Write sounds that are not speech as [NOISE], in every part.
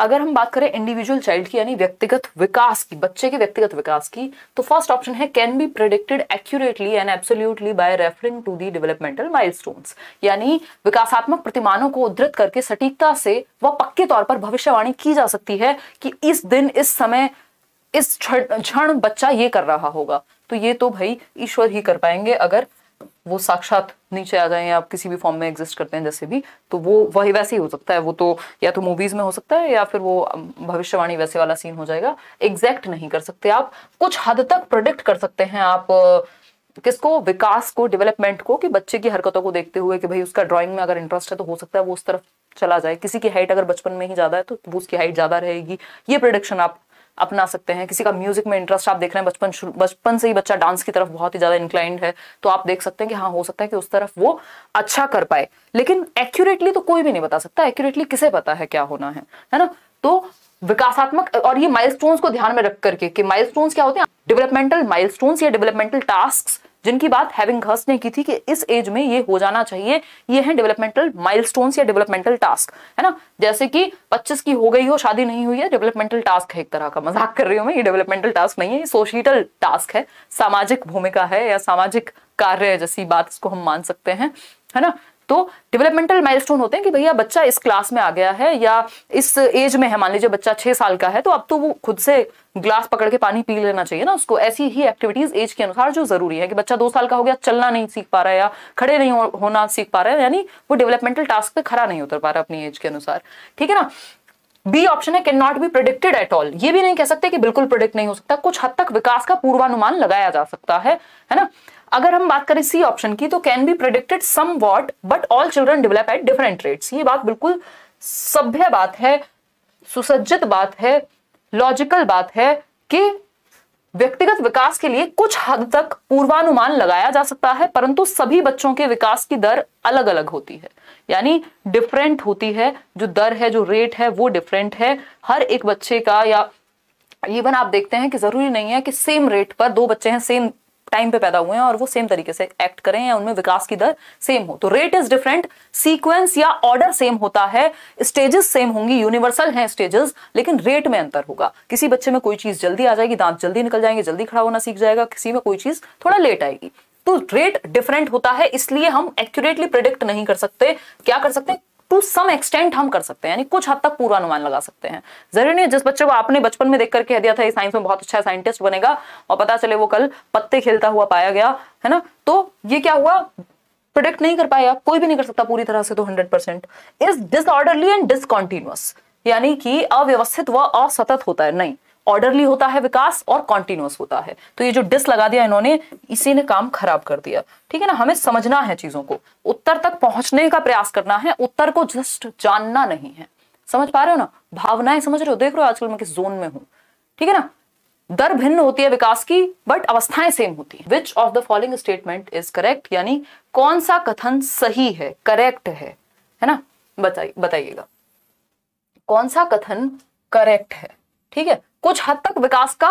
अगर हम बात करें इंडिविजुअल चाइल्ड की यानी व्यक्तिगत विकास की बच्चे के व्यक्तिगत विकास की तो फर्स्ट ऑप्शन है can be predicted accurately and absolutely by referring to the developmental milestones यानी विकासात्मक प्रतिमानों को उद्धृत करके सटीकता से व पक्के तौर पर भविष्यवाणी की जा सकती है कि इस दिन इस समय इस क्षण बच्चा ये कर रहा होगा तो ये तो भाई ईश्वर ही कर पाएंगे अगर वो साक्षात नीचे आ जाए या आप किसी भी फॉर्म में एग्जिस्ट करते हैं जैसे भी तो वो वही वैसे ही हो सकता है वो तो या तो मूवीज में हो सकता है या फिर वो भविष्यवाणी वैसे वाला सीन हो जाएगा एग्जैक्ट नहीं कर सकते आप कुछ हद तक प्रोडिक्ट कर सकते हैं आप किसको विकास को डेवलपमेंट को कि बच्चे की हरकतों को देखते हुए कि भाई उसका ड्राइंग में अगर इंटरेस्ट है तो हो सकता है वो उस तरफ चला जाए किसी की हाइट अगर बचपन में ही ज्यादा है तो वो उसकी हाइट ज्यादा रहेगी ये प्रोडिक्शन आप अपना सकते हैं किसी का म्यूजिक में इंटरेस्ट आप देख रहे हैं बचपन बचपन से ही बच्चा डांस की तरफ बहुत ही ज्यादा इंक्लाइंड है तो आप देख सकते हैं कि हाँ हो सकता है कि उस तरफ वो अच्छा कर पाए लेकिन एक्यूरेटली तो कोई भी नहीं बता सकता एक्यूरेटली किसे पता है क्या होना है है ना तो विकासात्मक और ये माइलस्टोन्स को ध्यान में रख करके कि माइलस्टोन्स क्या होते हैं डेवलपमेंटल माइलस्टोन्स या डेवलपमेंटल टास्क जिनकी बात हैविंग घर्स ने की थी कि इस एज में ये हो जाना चाहिए ये है डेवलपमेंटल माइलस्टोन्स या डेवलपमेंटल टास्क है ना जैसे कि 25 की हो गई हो शादी नहीं हुई है डेवलपमेंटल टास्क है एक तरह का मजाक कर रही हूँ मैं ये डेवलपमेंटल टास्क नहीं है ये सोशल टास्क है सामाजिक भूमिका है या सामाजिक कार्य जैसी बात इसको हम मान सकते हैं है ना तो डेवलपमेंटल माइलस्टोन होते हैं कि भैया बच्चा इस क्लास में आ गया है या इस एज में है मान लीजिए बच्चा छह साल का है तो अब तो वो खुद से ग्लास पकड़ के पानी पी लेना चाहिए ना उसको ऐसी ही एक्टिविटीज एज के अनुसार जो जरूरी है कि बच्चा दो साल का हो गया चलना नहीं सीख पा रहा है या खड़े नहीं होना सीख पा रहा है यानी वो डेवलपमेंटल टास्क पे खड़ा नहीं उतर पा रहा अपनी एज के अनुसार ठीक है ना बी ऑप्शन है cannot be predicted at all ये भी नहीं कह सकते कि बिल्कुल प्रोडिक्ट नहीं हो सकता कुछ हद तक विकास का पूर्वानुमान लगाया जा सकता है है ना अगर हम बात करें सी ऑप्शन की तो can be predicted somewhat but all children develop at different rates ये बात बिल्कुल सभ्य बात है सुसज्जित बात है लॉजिकल बात है कि व्यक्तिगत विकास के लिए कुछ हद तक पूर्वानुमान लगाया जा सकता है परंतु सभी बच्चों के विकास की दर अलग अलग होती है यानी डिफरेंट होती है जो दर है जो रेट है वो डिफरेंट है हर एक बच्चे का या इवन आप देखते हैं कि जरूरी नहीं है कि सेम रेट पर दो बच्चे हैं सेम टाइम पे पैदा हुए हैं और वो सेम तरीके से एक्ट करें या उनमें विकास की दर सेम हो तो रेट इज डिफरेंट सीक्वेंस या ऑर्डर सेम होता है स्टेजेस सेम होंगी यूनिवर्सल हैं स्टेजेस लेकिन रेट में अंतर होगा किसी बच्चे में कोई चीज जल्दी आ जाएगी दांत जल्दी निकल जाएंगे जल्दी खड़ा होना सीख जाएगा किसी में कोई चीज थोड़ा लेट आएगी तो रेट डिफरेंट होता है इसलिए हम एक्यूरेटली प्रिडिक्ट नहीं कर सकते क्या कर सकते हैं टू सम एक्सटेंट हम कर सकते हैं यानी कुछ हद तक पूरा अनुमान लगा सकते हैं जरूरी नहीं जिस बच्चे को आपने बचपन में देख करके कह दिया था साइंस में बहुत अच्छा साइंटिस्ट बनेगा और पता चले वो कल पत्ते खेलता हुआ पाया गया है ना तो ये क्या हुआ प्रोडक्ट नहीं कर पाया कोई भी नहीं कर सकता पूरी तरह से तो hundred percent is disorderly and discontinuous यानी कि अव्यवस्थित व असतत होता है नहीं ऑर्डरली होता है विकास और कॉन्टिन्यूस होता है तो ये जो डिस लगा दिया इन्होंने इसी ने काम खराब कर दिया ठीक है ना हमें समझना है चीजों को उत्तर तक पहुंचने का प्रयास करना है उत्तर को जस्ट जानना नहीं है समझ पा रहे हो ना भावनाएं समझ रहे हो देख रहे हो आजकल मैं किस जोन में हूं ठीक है ना दर भिन्न होती है विकास की बट अवस्थाएं सेम होती है which of the following statement is correct यानी कौन सा कथन सही है करेक्ट है है ना बताइए बताइएगा कौन सा कथन करेक्ट है ठीक है कुछ हद तक विकास का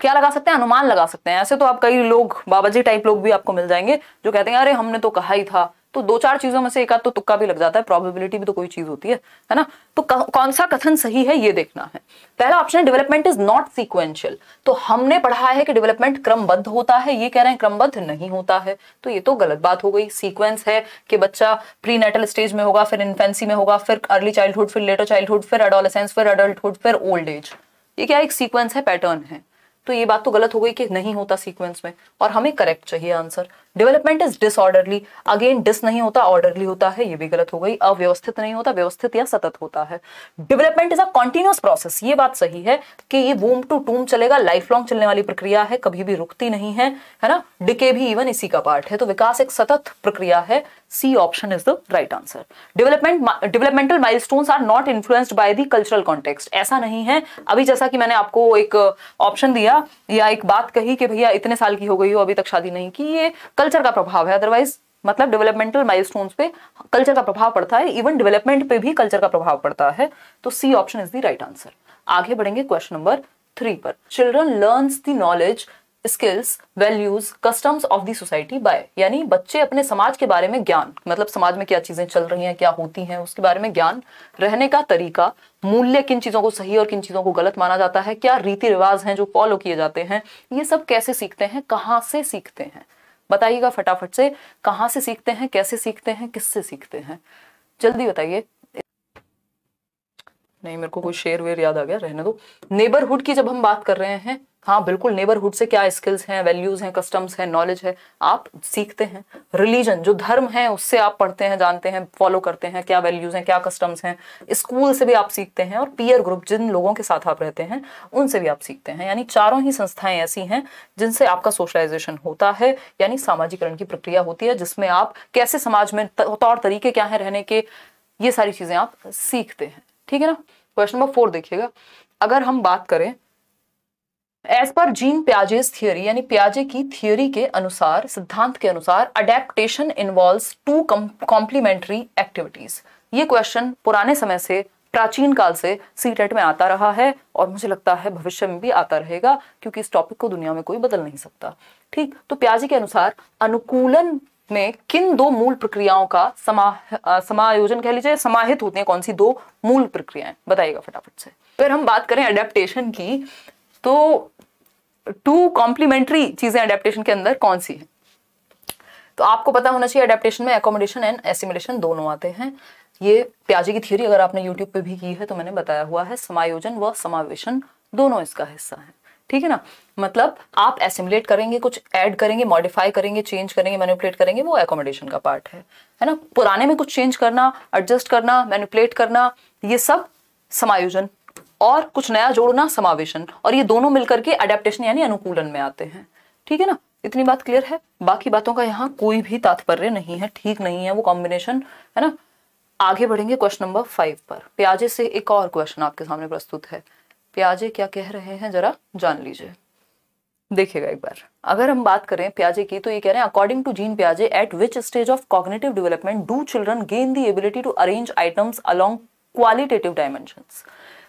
क्या लगा सकते हैं अनुमान लगा सकते हैं ऐसे तो आप कई लोग बाबा जी टाइप लोग भी आपको मिल जाएंगे जो कहते हैं अरे हमने तो कहा ही था तो दो चार चीजों में से एक आध तो तुक्का भी लग जाता है प्रोबेबिलिटी भी तो कोई चीज होती है है ना तो कौन सा कथन सही है ये देखना है पहला ऑप्शन है डेवलपमेंट इज नॉट सीक्वेंशियल तो हमने पढ़ा है कि डेवलपमेंट क्रमबद्ध होता है ये कह रहे हैं क्रमबद्ध नहीं होता है तो ये तो गलत बात हो गई सीक्वेंस है कि बच्चा प्री नेटल स्टेज में होगा फिर इन्फेंसी में होगा फिर अर्ली चाइल्डहुड फिर लेटर चाइल्डहुड फिर एडोलसेंस फिर एडल्टहुड फिर ओल्ड एज ये क्या एक सीक्वेंस है पैटर्न है तो ये बात तो गलत हो गई कि नहीं होता सीक्वेंस में और हमें करेक्ट चाहिए answer development is disorderly again dis नहीं होता ऑर्डरली होता है ये भी गलत हो गई अव्यवस्थित नहीं होता व्यवस्थित या सतत होता है development is a continuous process ये बात सही है कि ये वोम टू टूम चलेगा लाइफ लॉन्ग चलने वाली प्रक्रिया है कभी भी रुकती नहीं है है ना डिके भी इवन इसी का पार्ट है तो विकास एक सतत प्रक्रिया है C option is the right answer development developmental stone are not influenced by the cultural context ऐसा नहीं है अभी जैसा कि मैंने आपको एक ऑप्शन दिया या एक बात कही कि भैया इतने साल की हो गई हो अभी तक शादी नहीं की ये कल कल्चर का प्रभाव है अदरवाइज मतलब डेवलपमेंटल माइलस्टोन्स पे कल्चर का प्रभाव पड़ता है इवन डेवलपमेंट पे भी कल्चर का प्रभाव पड़ता है तो C option is the right answer आगे बढ़ेंगे क्वेश्चन नंबर थ्री पर children learn the knowledge skills values customs of the society by यानी बच्चे अपने समाज के बारे में ज्ञान मतलब समाज में क्या चीजें चल रही हैं क्या होती हैं उसके बारे में ज्ञान रहने का तरीका मूल्य किन चीजों को सही और किन चीजों को गलत माना जाता है क्या रीति रिवाज हैं जो फॉलो किए जाते हैं ये सब कैसे सीखते हैं कहाँ से सीखते हैं बताइएगा फटाफट से कहाँ से सीखते हैं कैसे सीखते हैं किससे सीखते हैं जल्दी बताइए नहीं मेरे को कोई शेर वेर याद आ गया रहने दो नेबरहुड की जब हम बात कर रहे हैं हाँ बिल्कुल नेबरहुड से क्या स्किल्स हैं वैल्यूज हैं कस्टम्स हैं नॉलेज है आप सीखते हैं रिलीजन जो धर्म है उससे आप पढ़ते हैं जानते हैं फॉलो करते हैं क्या वैल्यूज हैं क्या कस्टम्स हैं स्कूल से भी आप सीखते हैं और पीयर ग्रुप जिन लोगों के साथ आप रहते हैं उनसे भी आप सीखते हैं यानी चारों ही संस्थाएं ऐसी हैं जिनसे आपका सोशलाइजेशन होता है यानी सामाजिकरण की प्रक्रिया होती है जिसमें आप कैसे समाज में तौर तरीके क्या है रहने के ये सारी चीजें आप सीखते हैं ठीक है ना क्वेश्चन नंबर फोर देखिएगा अगर हम बात करें as per gene Piaget's theory यानी प्याजे की थियोरी के अनुसार सिद्धांत के अनुसार adaptation involve two complementary activities ये क्वेश्चन पुराने समय से प्राचीन काल से सी में आता रहा है और मुझे लगता है भविष्य में भी आता रहेगा क्योंकि इस टॉपिक को दुनिया में कोई बदल नहीं सकता ठीक तो प्याजी के अनुसार अनुकूलन में किन दो मूल प्रक्रियाओं का समा समायोजन कह लीजिए समाहित होते हैं कौन सी दो मूल प्रक्रियाएं बताइएगा फटाफट से फिर हम बात करें अडेप्टेशन की तो टू कॉम्प्लीमेंट्री चीज़ें अडेप्टेशन के अंदर कौन सी है तो आपको पता होना चाहिए अडेप्टेशन में एकोमोडेशन एंड एसिमिलेशन दोनों आते हैं ये प्याजी की थ्योरी अगर आपने यूट्यूब पे भी की है तो मैंने बताया हुआ है समायोजन व समावेशन दोनों इसका हिस्सा है ठीक है ना मतलब आप एसिमुलेट करेंगे कुछ ऐड करेंगे मॉडिफाई करेंगे चेंज करेंगे मैनिपुलेट करेंगे वो एकोमोडेशन का पार्ट है है ना पुराने में कुछ चेंज करना एडजस्ट करना मैनिपुलेट करना ये सब समायोजन और कुछ नया जोड़ना समावेशन और ये दोनों मिलकर के अडेप्टेशन यानी अनुकूलन में आते हैं ठीक है ना इतनी बात क्लियर है बाकी बातों का यहाँ कोई भी तात्पर्य नहीं है ठीक नहीं है वो कॉम्बिनेशन है ना आगे बढ़ेंगे क्वेश्चन नंबर फाइव पर प्याजे से एक और क्वेश्चन आपके सामने प्रस्तुत है प्याजे क्या कह रहे हैं जरा जान लीजिए देखिएगा एक बार अगर हम बात करें प्याजे की तो ये कह रहे हैं अकॉर्डिंग टू जीन प्याजे at which stage of cognitive development do children gain the ability to arrange items along qualitative dimensions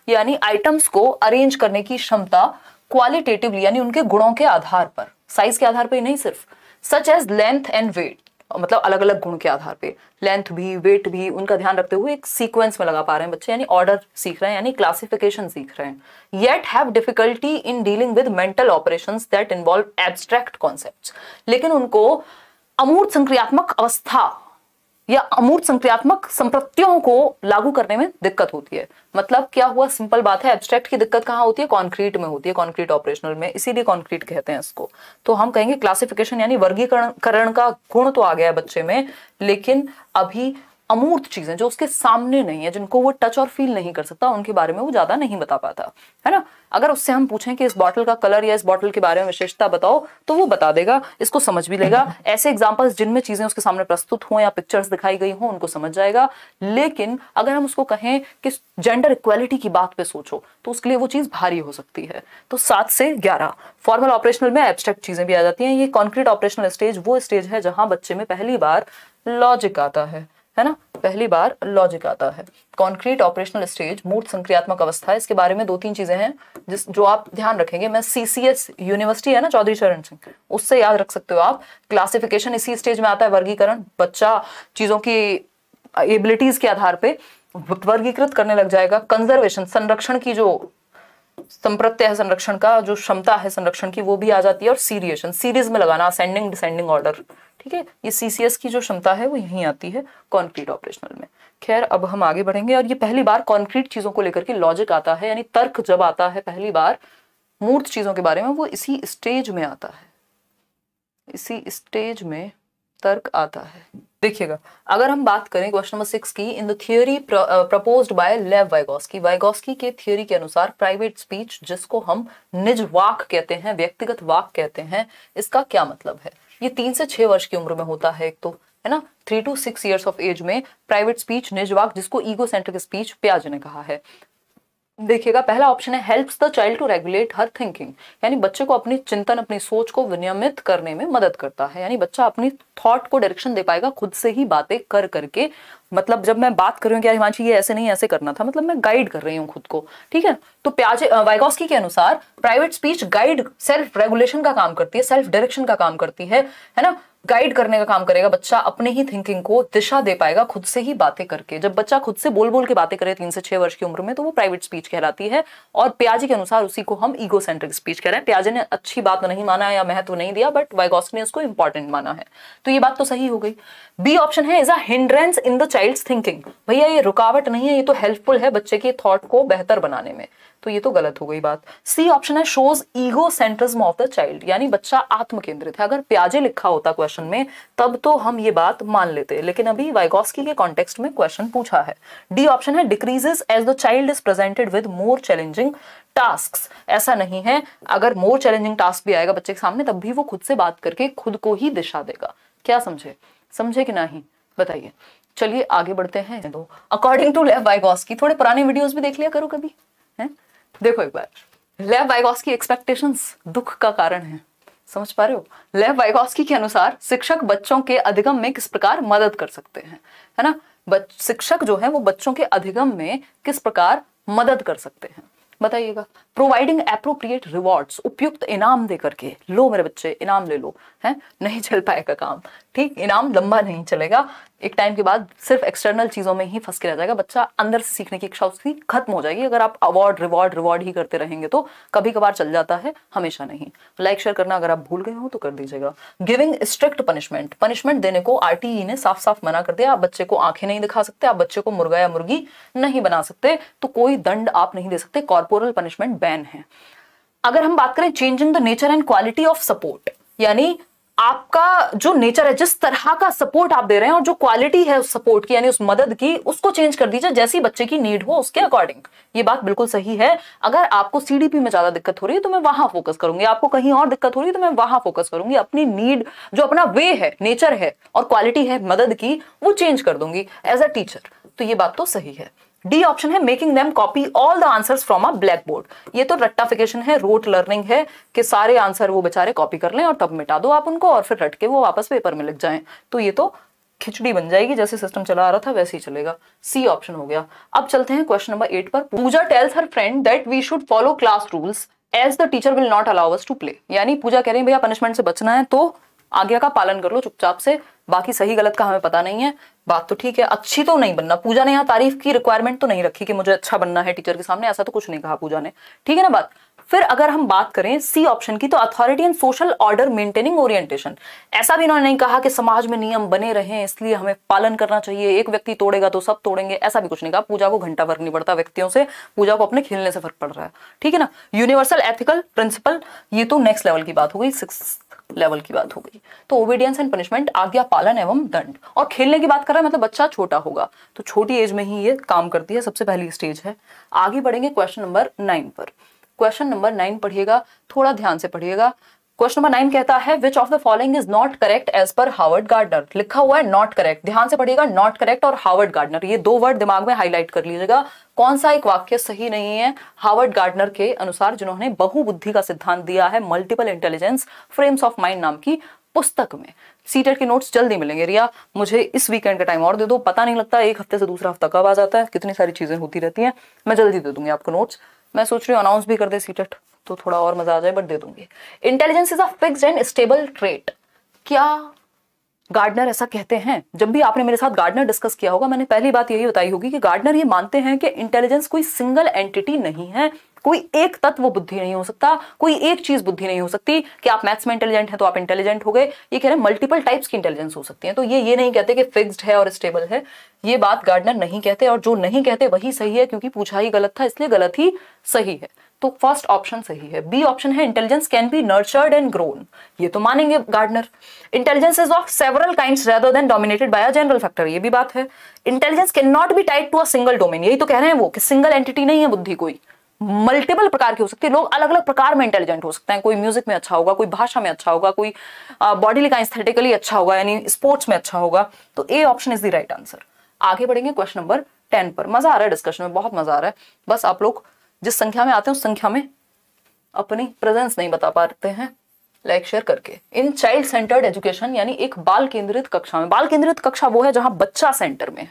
यानी आइटम्स को अरेंज करने की क्षमता क्वालिटेटिवली यानी उनके गुणों के आधार पर साइज के आधार पर ही नहीं सिर्फ such as length and weight मतलब अलग अलग गुण के आधार पे लेंथ भी वेट भी उनका ध्यान रखते हुए एक सीक्वेंस में लगा पा रहे हैं बच्चे यानी ऑर्डर सीख रहे हैं यानी क्लासिफिकेशन सीख रहे हैं yet have difficulty in dealing with mental operations that involve abstract concepts लेकिन उनको अमूर्त संक्रियात्मक अवस्था या अमूर्त संक्रियात्मक संपत्तियों को लागू करने में दिक्कत होती है मतलब क्या हुआ सिंपल बात है एब्स्ट्रैक्ट की दिक्कत कहाँ होती है कॉन्क्रीट में होती है कॉन्क्रीट ऑपरेशनल में इसीलिए कॉन्क्रीट कहते हैं इसको तो हम कहेंगे क्लासिफिकेशन यानी वर्गीकरण का गुण तो आ गया है बच्चे में लेकिन अभी अमूर्त चीजें जो उसके सामने नहीं है जिनको वो टच और फील नहीं कर सकता उनके बारे में वो ज्यादा नहीं बता पाता है ना अगर उससे हम पूछें कि इस बॉटल का कलर या इस बॉटल के बारे में विशेषता बताओ तो वो बता देगा इसको समझ भी लेगा [LAUGHS] ऐसे एग्जाम्पल्स जिनमें चीजें उसके सामने प्रस्तुत हों या पिक्चर्स दिखाई गई हों उनको समझ जाएगा लेकिन अगर हम उसको कहें कि जेंडर इक्वालिटी की बात पे सोचो तो उसके लिए वो चीज भारी हो सकती है तो सात से ग्यारह फॉर्मल ऑपरेशनल में एब्स्ट्रैक्ट चीजें भी आ जाती हैं ये कॉन्क्रीट ऑपरेशनल स्टेज वो स्टेज है जहां बच्चे में पहली बार लॉजिक आता है है ना पहली बार लॉजिक आता है कॉन्क्रीट ऑपरेशनल स्टेज मूर्त संक्रियात्मक अवस्था इसके बारे में दो तीन चीजें हैं जिस जो आप ध्यान रखेंगे मैं सीसीएस यूनिवर्सिटी है ना चौधरी चरण सिंह उससे याद रख सकते हो आप क्लासिफिकेशन इसी स्टेज में आता है वर्गीकरण बच्चा चीजों की एबिलिटीज के आधार पर वर्गीकृत करने लग जाएगा कंजर्वेशन संरक्षण की जो संप्रत्य है संरक्षण का जो क्षमता है संरक्षण की वो भी आ जाती है और सीरिएशन सीरीज में लगाना असेंडिंग डिसेंडिंग ऑर्डर ठीक है ये सीसीएस की जो क्षमता है वो यहीं आती है कॉन्क्रीट ऑपरेशनल में खैर अब हम आगे बढ़ेंगे और ये पहली बार कॉन्क्रीट चीजों को लेकर के लॉजिक आता है यानी तर्क जब आता है पहली बार मूर्त चीजों के बारे में वो इसी स्टेज में आता है इसी स्टेज में तर्क आता है देखिएगा अगर हम बात करें क्वेश्चन नंबर सिक्स की in the theory proposed by Lev Vygotsky Vygotsky के थियोरी के अनुसार प्राइवेट स्पीच जिसको हम निज वाक कहते हैं व्यक्तिगत वाक कहते हैं इसका क्या मतलब है ये तीन से छह वर्ष की उम्र में होता है एक तो है ना three to six years of age में प्राइवेट स्पीच निजवाक जिसको ईगो सेंट्रिक स्पीच प्याज ने कहा है देखिएगा पहला ऑप्शन है helps the child to regulate her thinking यानी बच्चे को अपनी चिंतन अपनी सोच को विनियमित करने में मदद करता है यानी बच्चा अपनी थॉट को डायरेक्शन दे पाएगा खुद से ही बातें कर करके मतलब जब मैं बात कर रही हूँ कि हिमांशी ये ऐसे नहीं ऐसे करना था मतलब मैं गाइड कर रही हूँ खुद को ठीक है तो प्याजे वाइगोस्की के अनुसार private speech guide self regulation का काम करती है सेल्फ डायरेक्शन का काम करती है है ना गाइड करने का काम करेगा बच्चा अपने ही थिंकिंग को दिशा दे पाएगा खुद से ही बातें करके जब बच्चा खुद से बोल बोल के बातें करे तीन से छह वर्ष की उम्र में तो वो प्राइवेट स्पीच कहलाती है और प्याजी के अनुसार उसी को हम ईगो सेंट्रिक स्पीच कह रहे हैं प्याजे ने अच्छी बात नहीं माना या महत्व नहीं दिया बट वाइगॉस ने उसको इंपॉर्टेंट माना है तो ये बात तो सही हो गई बी ऑप्शन है is a hindrance in the child thinking भैया ये रुकावट नहीं है ये तो हेल्पफुल है बच्चे के थॉट को बेहतर बनाने में तो ये तो गलत हो गई बात सी ऑप्शन है shows egocentrism of the child यानी बच्चा आत्म केंद्रित है अगर प्याजे लिखा होता क्वेश्चन में तब तो हम ये बात मान लेते लेकिन अभी वाइगॉस के कॉन्टेक्स्ट में क्वेश्चन पूछा है डी ऑप्शन है decreases as the child is presented with more challenging task ऐसा नहीं है अगर मोर चैलेंजिंग टास्क भी आएगा बच्चे के सामने तब भी वो खुद से बात करके खुद को ही दिशा देगा क्या समझे समझे कि नहीं बताइए चलिए आगे बढ़ते हैं तो अकॉर्डिंग टू लेव की थोड़े पुराने वीडियोस भी देख लिया करो कभी है देखो एक बार लेव वाइगॉस की एक्सपेक्टेशंस दुख का कारण है समझ पा रहे हो लेव वाइगॉस्की के अनुसार शिक्षक बच्चों के अधिगम में किस प्रकार मदद कर सकते हैं है ना शिक्षक जो है वो बच्चों के अधिगम में किस प्रकार मदद कर सकते हैं बताइएगा प्रोवाइडिंग अप्रोप्रिएट रिवॉर्ड्स उपयुक्त इनाम दे करके लो मेरे बच्चे इनाम ले लो है नहीं चल पाएगा काम ठीक इनाम लंबा नहीं चलेगा एक टाइम के बाद सिर्फ एक्सटर्नल चीज़ों में ही फंस के रह जाएगा बच्चा अंदर से सीखने की इच्छा उसकी खत्म हो जाएगी अगर आप अवार्ड रिवॉर्ड रिवॉर्ड ही करते रहेंगे तो कभी कभार चल जाता है हमेशा नहीं लाइक शेयर करना अगर आप भूल गए हो तो कर दीजिएगा गिविंग स्ट्रिक्ट पनिशमेंट पनिशमेंट देने को आर e ने साफ साफ मना कर दिया आप बच्चे को आंखें नहीं दिखा सकते आप बच्चे को मुर्गा या मुर्गी नहीं बना सकते तो कोई दंड आप नहीं दे सकते कॉर्पोरल पनिशमेंट बैन है अगर हम बात करें change in the nature and quality of support यानी आपका जो नेचर है जिस तरह का सपोर्ट आप दे रहे हैं और जो क्वालिटी है उस सपोर्ट की यानी उस मदद की उसको चेंज कर दीजिए जैसी बच्चे की नीड हो उसके अकॉर्डिंग ये बात बिल्कुल सही है अगर आपको सीडीपी में ज्यादा दिक्कत हो रही है तो मैं वहां फोकस करूंगी आपको कहीं और दिक्कत हो रही है तो मैं वहां फोकस करूंगी अपनी नीड जो अपना वे है नेचर है और क्वालिटी है मदद की वो चेंज कर दूंगी एज अ टीचर तो ये बात तो सही है डी ऑप्शन है making them copy all the answers from a blackboard ये तो रट्टाफिकेशन है रोट लर्निंग है कि सारे आंसर वो बेचारे कॉपी कर लें और तब मिटा दो आप उनको और फिर रट के वो वापस पेपर में लिख जाएं तो ये तो खिचड़ी बन जाएगी जैसे सिस्टम चला आ रहा था वैसे ही चलेगा सी ऑप्शन हो गया अब चलते हैं क्वेश्चन नंबर एट पर Puja tells her friend that we should follow class rules as the teacher will not allow us to play यानी पूजा कह रही है भैया पनिशमेंट से बचना है तो आज्ञा का पालन कर लो चुपचाप से बाकी सही गलत का हमें पता नहीं है बात तो ठीक है अच्छी तो नहीं बनना पूजा ने यहाँ तारीफ की रिक्वायरमेंट तो नहीं रखी कि मुझे अच्छा बनना है टीचर के सामने ऐसा तो कुछ नहीं कहा पूजा ने ठीक है ना बात फिर अगर हम बात करें सी ऑप्शन की तो authority and social order maintaining orientation ऐसा भी इन्होंने नहीं कहा कि समाज में नियम बने रहे इसलिए हमें पालन करना चाहिए एक व्यक्ति तोड़ेगा तो सब तोड़ेंगे ऐसा भी कुछ नहीं कहा पूजा को घंटा फर्क नहीं पड़ता व्यक्तियों से पूजा को अपने खेलने से फर्क पड़ रहा है ठीक है ना यूनिवर्सल एथिकल प्रिंसिपल ये तो नेक्स्ट लेवल की बात हो गई सिक्स लेवल की बात हो गई तो ओबीडियंस एंड पनिशमेंट आज्ञा पालन एवं दंड और खेलने की बात कर रहा है मतलब बच्चा छोटा होगा तो छोटी एज में ही ये काम करती है सबसे पहली स्टेज है आगे बढ़ेंगे क्वेश्चन नंबर नाइन पर क्वेश्चन नंबर नाइन पढ़िएगा थोड़ा ध्यान से पढ़िएगा क्वेश्चन नंबर नाइन कहता है which of the following is not correct as per Harvard Gardner लिखा हुआ है नॉट करेक्ट ध्यान से पढ़िएगा नॉट करेक्ट और हार्वर्ड गार्डनर ये दो वर्ड दिमाग में हाईलाइट कर लीजिएगा कौन सा एक वाक्य सही नहीं है हार्वर्ड गार्डनर के अनुसार जिन्होंने बहुबुद्धि का सिद्धांत दिया है multiple intelligence frames of mind नाम की पुस्तक में सीटेट के नोट्स जल्दी मिलेंगे रिया मुझे इस वीकेंड का टाइम और दे दो पता नहीं लगता एक हफ्ते से दूसरा हफ्ता कब आ जाता है कितनी सारी चीजें होती रहती हैं मैं जल्दी दे दूंगी आपको नोट्स मैं सोच रही हूँ अनाउंस भी कर दे सीटेट तो थोड़ा और मजा आ जाए बट दे दूंगी intelligence is a fix and stable trait क्या गार्डनर ऐसा कहते हैं जब भी आपने मेरे साथ गार्डनर डिस्कस किया होगा मैंने पहली बात यही बताई होगी कि गार्डनर ये मानते हैं कि इंटेलिजेंस कोई सिंगल एंटिटी नहीं है कोई एक तत्व बुद्धि नहीं हो सकता कोई एक चीज बुद्धि नहीं हो सकती कि आप मैथ्स में इंटेलिजेंट हैं तो आप इंटेलिजेंट हो गए ये कह रहे हैं मल्टीपल टाइप्स की इंटेलिजेंस हो सकती है तो ये ये नहीं कहते कि फिक्स्ड है और स्टेबल है ये बात गार्डनर नहीं कहते और जो नहीं कहते वही सही है क्योंकि पूछा ही गलत था इसलिए गलत ही सही है तो फर्स्ट ऑप्शन सही है बी ऑप्शन है intelligence can be nurtured and grown ये तो मानेंगे Gardner intelligence is of several kinds rather than dominated by a general factor ये भी बात है intelligence cannot be tied to a single domain यही तो कह रहे हैं वो कि सिंगल एंटिटी नहीं है बुद्धि कोई मल्टीपल प्रकार के हो सकते हैं लोग अलग अलग प्रकार में इंटेलिजेंट हो सकते हैं कोई म्यूजिक में अच्छा होगा कोई भाषा में अच्छा होगा कोई बॉडी लिखा एस्थेटिकली अच्छा होगा यानी स्पोर्ट्स में अच्छा होगा तो A option is the right answer आगे बढ़ेंगे क्वेश्चन नंबर टेन पर मजा आ रहा है डिस्कशन में बहुत मजा आ रहा है बस आप लोग जिस संख्या में आते हैं उस संख्या में अपनी प्रेजेंस नहीं बता पाते हैं लाइक शेयर करके इन चाइल्ड सेंटर्ड एजुकेशन यानी एक बाल केंद्रित कक्षा में बाल केंद्रित कक्षा वो है जहां बच्चा सेंटर में है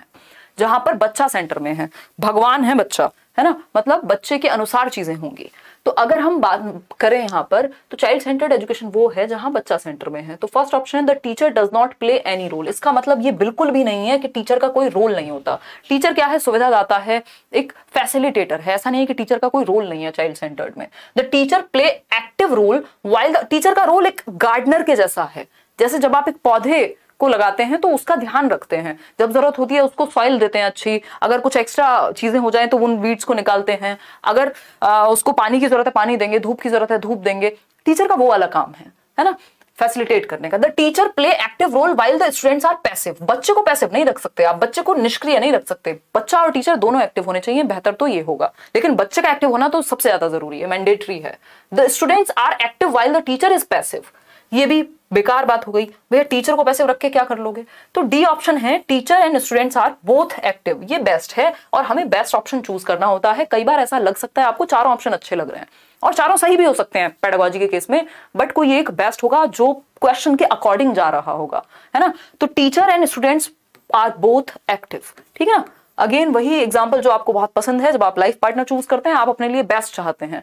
जहां पर बच्चा सेंटर में है भगवान है बच्चा है ना मतलब बच्चे के अनुसार चीजें होंगी तो अगर हम बात करें यहाँ पर तो चाइल्ड सेंटर्ड एजुकेशन वो है जहां बच्चा सेंटर में है तो first option the teacher does not play any role इसका मतलब ये बिल्कुल भी नहीं है कि टीचर का कोई रोल नहीं होता टीचर क्या है सुविधा दाता है एक फैसिलिटेटर है ऐसा नहीं है कि टीचर का कोई रोल नहीं है चाइल्ड सेंटर्ड में the teacher play active role while teacher का रोल एक गार्डनर के जैसा है जैसे जब आप एक पौधे को लगाते हैं तो उसका ध्यान रखते हैं जब जरूरत होती है उसको सॉइल देते हैं अच्छी अगर कुछ एक्स्ट्रा चीजें हो जाए तो उन बीड्स को निकालते हैं अगर आ, उसको पानी की जरूरत है पानी देंगे धूप की जरूरत है धूप देंगे टीचर का वो वाला काम है है ना फैसिलिटेट करने का the teacher play active role while the students are passive बच्चे को पैसिव नहीं रख सकते आप बच्चे को निष्क्रिय नहीं रख सकते बच्चा और टीचर दोनों एक्टिव होने चाहिए बेहतर तो ये होगा लेकिन बच्चे का एक्टिव होना तो सबसे ज्यादा जरूरी है मैंडेटरी है the students are active while the teacher is passive ये भी बेकार बात हो गई भैया टीचर को पैसे रख के क्या कर लोगे तो डी ऑप्शन है teacher and students are both active ये बेस्ट है और हमें बेस्ट ऑप्शन चूज करना होता है कई बार ऐसा लग सकता है आपको चारों ऑप्शन अच्छे लग रहे हैं और चारों सही भी हो सकते हैं पेडागोजी के केस में बट कोई एक बेस्ट होगा जो क्वेश्चन के अकॉर्डिंग जा रहा होगा है ना तो teacher and students are both active ठीक है ना अगेन वही एग्जाम्पल जो आपको बहुत पसंद है जब आप लाइफ पार्टनर चूज करते हैं आप अपने लिए बेस्ट चाहते हैं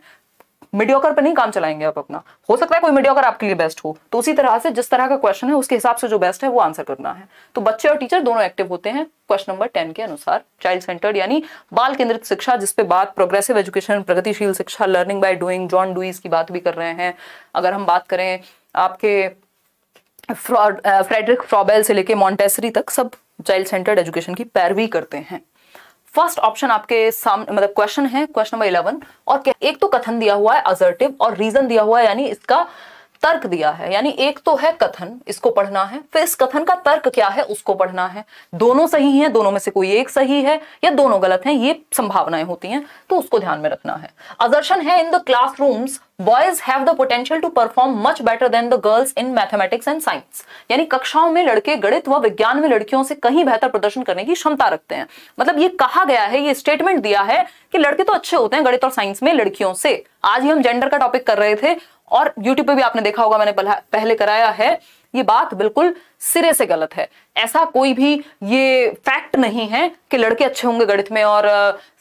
मीडियोकर पर नहीं काम चलाएंगे आप अपना हो सकता है कोई मीडियोकर आपके लिए बेस्ट हो तो उसी तरह से जिस तरह का क्वेश्चन है उसके हिसाब से जो बेस्ट है वो आंसर करना है तो बच्चे और टीचर दोनों एक्टिव होते हैं क्वेश्चन नंबर टेन के अनुसार चाइल्ड सेंटर्ड यानी बाल केंद्रित शिक्षा जिसपे बात प्रोग्रेसिव एजुकेशन प्रगतिशील शिक्षा learning by doing John Dewey's की बात भी कर रहे हैं अगर हम बात करें आपके फ्रेडरिक फ्रॉबेल से लेके मॉन्टेसरी तक सब चाइल्ड सेंटर्ड एजुकेशन की पैरवी करते हैं फर्स्ट ऑप्शन आपके सामने मतलब क्वेश्चन है क्वेश्चन नंबर इलेवन और एक तो कथन दिया हुआ है असर्टिव और रीजन दिया हुआ है यानी इसका तर्क दिया है यानी एक तो है कथन इसको पढ़ना है फिर इस कथन का तर्क क्या है उसको पढ़ना है दोनों सही हैं दोनों में से कोई एक सही है या दोनों गलत हैं ये संभावनाएं होती हैं तो उसको ध्यान में रखना है अदर्शन है in the rooms boys have the potential to perform much better than the girls in mathematics and science यानी कक्षाओं में लड़के गणित व विज्ञान में लड़कियों से कहीं बेहतर प्रदर्शन करने की क्षमता रखते हैं मतलब ये कहा गया है ये स्टेटमेंट दिया है कि लड़के तो अच्छे होते हैं गणित और साइंस में लड़कियों से आज ही हम जेंडर का टॉपिक कर रहे थे और यूट्यूब पे भी आपने देखा होगा मैंने पहले कराया है ये बात बिल्कुल सिरे से गलत है ऐसा कोई भी ये फैक्ट नहीं है कि लड़के अच्छे होंगे गणित में और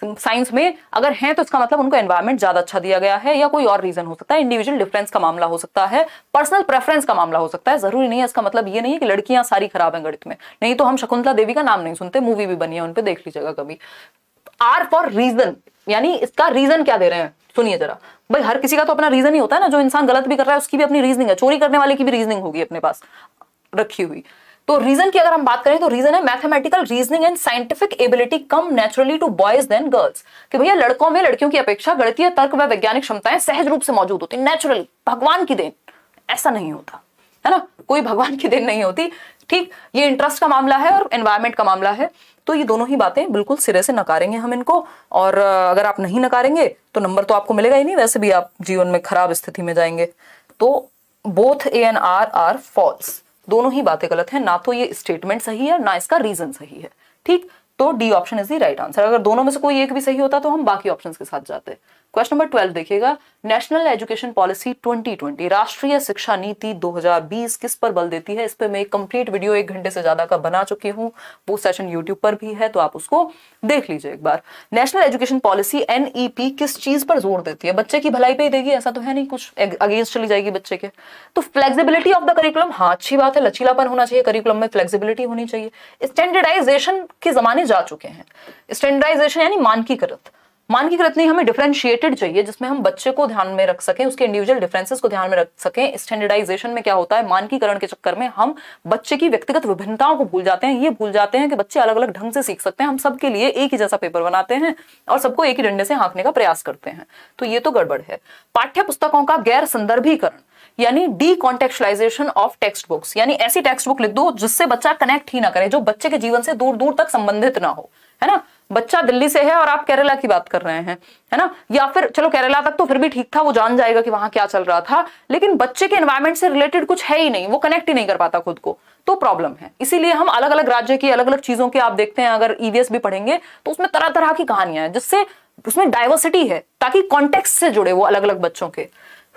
साइंस में अगर हैं तो इसका मतलब उनको एनवायरमेंट ज्यादा अच्छा दिया गया है या कोई और रीजन हो सकता है इंडिविजुअल डिफरेंस का मामला हो सकता है पर्सनल प्रेफरेंस का मामला हो सकता है जरूरी नहीं है इसका मतलब ये नहीं है कि लड़कियां सारी खराब हैं गणित में नहीं तो हम शकुंतला देवी का नाम नहीं सुनते मूवी भी बनी है उनपे देख लीजिएगा कभी आर फॉर रीजन यानी इसका रीजन क्या दे रहे हैं सुनिए जरा भाई हर किसी का तो अपना रीजन ही होता है ना जो इंसान गलत भी कर रहा है उसकी भी अपनी रीजनिंग है चोरी करने वाले की भी रीजनिंग होगी अपने पास रखी हुई तो रीजन की अगर हम बात करें तो रीजन है mathematical reasoning and scientific ability come naturally to boys than girls कि भैया लड़कों में लड़कियों की अपेक्षा गणतीय तर्क व वैज्ञानिक क्षमताएं सहज रूप से मौजूद होती नेचुरली भगवान की देन ऐसा नहीं होता है ना कोई भगवान की देन नहीं होती ठीक ये इंटरेस्ट का मामला है और एनवायरमेंट का मामला है तो ये दोनों ही बातें बिल्कुल सिरे से नकारेंगे हम इनको और अगर आप नहीं नकारेंगे तो नंबर तो आपको मिलेगा ही नहीं वैसे भी आप जीवन में खराब स्थिति में जाएंगे तो both A and R are false दोनों ही बातें गलत हैं ना तो ये स्टेटमेंट सही है ना इसका रीजन सही है ठीक तो D option is the right answer अगर दोनों में से कोई एक भी सही होता तो हम बाकी ऑप्शन के साथ जाते क्वेश्चन नंबर ट्वेल्व देखिएगा नेशनल एजुकेशन पॉलिसी 2020 राष्ट्रीय शिक्षा नीति 2020 किस पर बल देती है इस पर मैं एक कंप्लीट वीडियो एक घंटे से ज्यादा का बना चुकी हूँ वो सेशन यूट्यूब पर भी है तो आप उसको देख लीजिए एक बार नेशनल एजुकेशन पॉलिसी एन किस चीज पर जोर देती है बच्चे की भलाई पे ही देगी ऐसा तो है नहीं कुछ अगेंस्ट चली जाएगी बच्चे के तो फ्लेक्सिबिलिटी ऑफ द करिकुलम हाँ अच्छी बात है लचीलापन होना चाहिए करिकुलम में फ्लेक्सिबिलिटी होनी चाहिए स्टैंडर्डाइजेशन के जमाने जा चुके हैं स्टैंडर्डाइजेशन यानी मानकीकृत मानकीकृत नहीं हमें डिफ्रेंशिएटेड चाहिए जिसमें हम बच्चे को ध्यान में रख सकें उसके इंडिविजुअल डिफरेंसेस को ध्यान में रख सकें स्टैंडर्डाइजेशन में क्या होता है मानकीकरण के चक्कर में हम बच्चे की व्यक्तिगत विभिन्नताओं को भूल जाते हैं ये भूल जाते हैं कि बच्चे अलग अलग ढंग से सीख सकते हैं हम सबके लिए एक ही जैसा पेपर बनाते हैं और सबको एक ही डंडे से हाँकने का प्रयास करते हैं तो ये तो गड़बड़ है पाठ्य पुस्तकों का गैर संदर्भीकरण यानी decontextualization of textbooks यानी ऐसी टेक्स्ट बुक लिख दो जिससे बच्चा कनेक्ट ही ना करे जो बच्चे के जीवन से दूर दूर तक संबंधित ना हो है ना बच्चा दिल्ली से है और आप केरला की बात कर रहे हैं है ना या फिर चलो केरला तक तो फिर भी ठीक था वो जान जाएगा कि वहां क्या चल रहा था लेकिन बच्चे के एनवायरमेंट से रिलेटेड कुछ है ही नहीं वो कनेक्ट ही नहीं कर पाता खुद को तो प्रॉब्लम है इसीलिए हम अलग अलग राज्य की अलग अलग चीजों के आप देखते हैं अगर ईवीएस e भी पढ़ेंगे तो उसमें तरह तरह की कहानियां हैं जिससे उसमें डाइवर्सिटी है ताकि कॉन्टेक्स्ट से जुड़े वो अलग अलग बच्चों के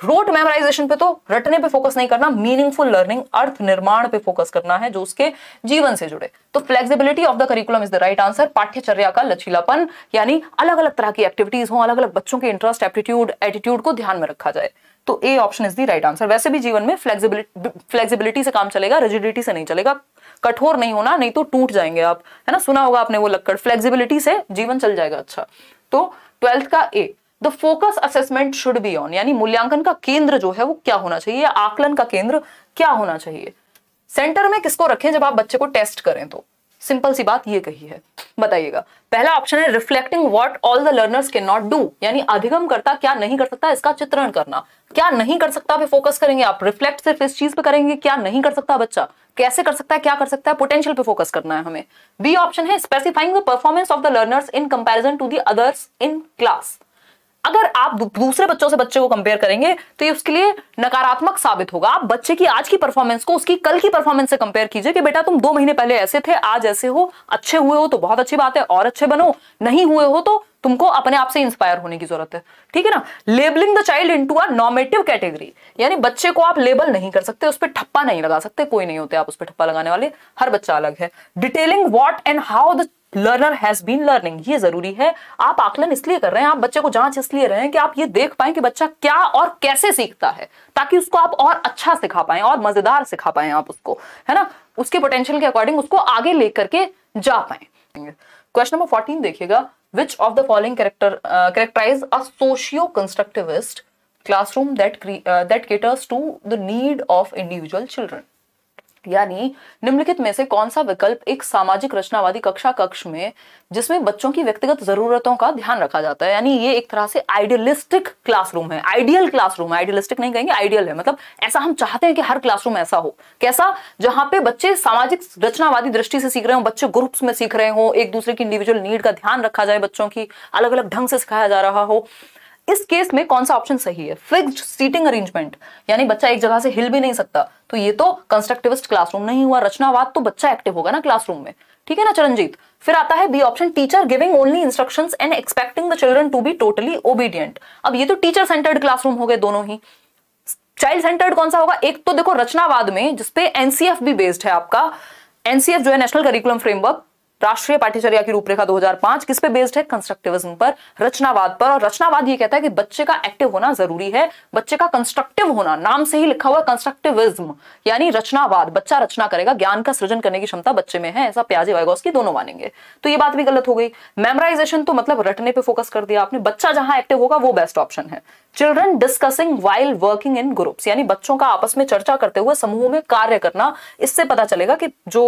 रोट मेमोराइजेशन पे तो रटने पे फोकस नहीं करना मीनिंगफुल लर्निंग अर्थ निर्माण पे फोकस करना है जो उसके जीवन से जुड़े तो flexibility of the curriculum is the right answer पाठ्यचर्या का लचीलापन यानी अलग अलग तरह की एक्टिविटीज हो अलग अलग बच्चों के इंटरेस्ट एप्टीट्यूड एटीट्यूड को ध्यान में रखा जाए तो A option is the right answer वैसे भी जीवन में फ्लेक्सिबिलिटी फ्लेक्सिबिलिटी से काम चलेगा रिजिडिटी से नहीं चलेगा कठोर नहीं होना नहीं तो टूट जाएंगे आप है ना सुना होगा आपने वो लक्कड़ फ्लेक्सिबिलिटी से जीवन चल जाएगा अच्छा तो ट्वेल्थ का A the focus assessment should be on यानी मूल्यांकन का केंद्र जो है वो क्या होना चाहिए या आकलन का केंद्र क्या होना चाहिए सेंटर में किसको रखें जब आप बच्चे को टेस्ट करें तो सिंपल सी बात ये कही है बताइएगा पहला ऑप्शन है reflecting what all the learners cannot do यानी अधिगम करता क्या नहीं कर सकता इसका चित्रण करना क्या नहीं कर सकता पे फोकस करेंगे आप रिफ्लेक्ट सिर्फ इस चीज पे करेंगे क्या नहीं कर सकता बच्चा कैसे कर सकता है क्या कर सकता है पोटेंशियल पे फोकस करना है हमें बी ऑप्शन है specifying the performance of the learners in comparison to the others in class अगर आप दूसरे बच्चों से बच्चे को कंपेयर करेंगे तो ये उसके लिए नकारात्मक साबित होगा आप बच्चे की आज की परफॉर्मेंस को उसकी कल की परफॉर्मेंस से कंपेयर कीजिए कि बेटा तुम दो महीने पहले ऐसे थे आज ऐसे हो अच्छे हुए हो तो बहुत अच्छी बात है और अच्छे बनो नहीं हुए हो तो तुमको अपने आप से इंस्पायर होने की जरूरत है ठीक है ना labelling the child into normative category यानी बच्चे को आप लेबल नहीं कर सकते उस पर ठप्पा नहीं लगा सकते कोई नहीं होते आप उस पर ठप्पा लगाने वाले हर बच्चा अलग है detailing what and how the learner has been learning ये जरूरी है आप आकलन इसलिए कर रहे हैं आप बच्चे को जांच इसलिए रहे हैं कि आप ये देख पाए कि बच्चा क्या और कैसे सीखता है ताकि उसको आप और अच्छा सिखा पाए और मजेदार सिखा पाए आप उसको है ना उसके पोटेंशियल के अकॉर्डिंग उसको आगे लेकर के जा पाए क्वेश्चन नंबर फोर्टीन देखिएगा which of the following character characterize a socio constructivist classroom that that caters to the need of individual children यानी निम्नलिखित में से कौन सा विकल्प एक सामाजिक रचनावादी कक्षा कक्ष में जिसमें बच्चों की व्यक्तिगत जरूरतों का ध्यान रखा जाता है यानी ये एक तरह से आइडियलिस्टिक क्लासरूम है आइडियल क्लासरूम आइडियलिस्टिक नहीं कहेंगे आइडियल है मतलब ऐसा हम चाहते हैं कि हर क्लासरूम ऐसा हो कैसा जहां पे बच्चे सामाजिक रचनावादी दृष्टि से सीख रहे हो बच्चे ग्रुप्स में सीख रहे हो एक दूसरे की इंडिविजुअल नीड का ध्यान रखा जाए बच्चों की अलग अलग ढंग से सिखाया जा रहा हो इस केस में कौन सा ऑप्शन सही है फिक्स्ड सीटिंग अरेंजमेंट यानी बच्चा एक जगह से हिल भी नहीं सकता तो ये तो कंस्ट्रक्टिविस्ट क्लासरूम नहीं हुआ रचनावाद तो बच्चा एक्टिव होगा ना क्लासरूम में ठीक है ना चरणजीत फिर आता है B option teacher giving only instructions and expecting the children to be totally obedient अब ये तो टीचर सेंटर्ड क्लासरूम हो गए दोनों ही चाइल्ड सेंटर्ड कौन सा होगा एक तो देखो रचनावाद में जिसपे एनसीएफ भी बेस्ड है आपका एनसीएफ जो है नेशनल करिकुलम फ्रेमवर्क राष्ट्रीय पाठ्यचर्या की रूपरेखा 2005 किस पे बेस्ड है कंस्ट्रक्टिविज्म पर रचनावाद पर और रचनावाद ये कहता है कि बच्चे का एक्टिव होना जरूरी है बच्चे का कंस्ट्रक्टिव होना नाम से ही लिखा हुआ कंस्ट्रक्टिविज्म यानी रचनावाद बच्चा रचना करेगा ज्ञान का सृजन करने की क्षमता बच्चे में है ऐसा प्याजे वाइगॉस की दोनों मानेंगे तो ये बात भी गलत हो गई मेमराइजेशन तो मतलब रटने पर फोकस कर दिया आपने बच्चा जहां एक्टिव होगा वो बेस्ट ऑप्शन है children discussing while working in groups यानी बच्चों का आपस में चर्चा करते हुए समूह में कार्य करना इससे पता चलेगा कि जो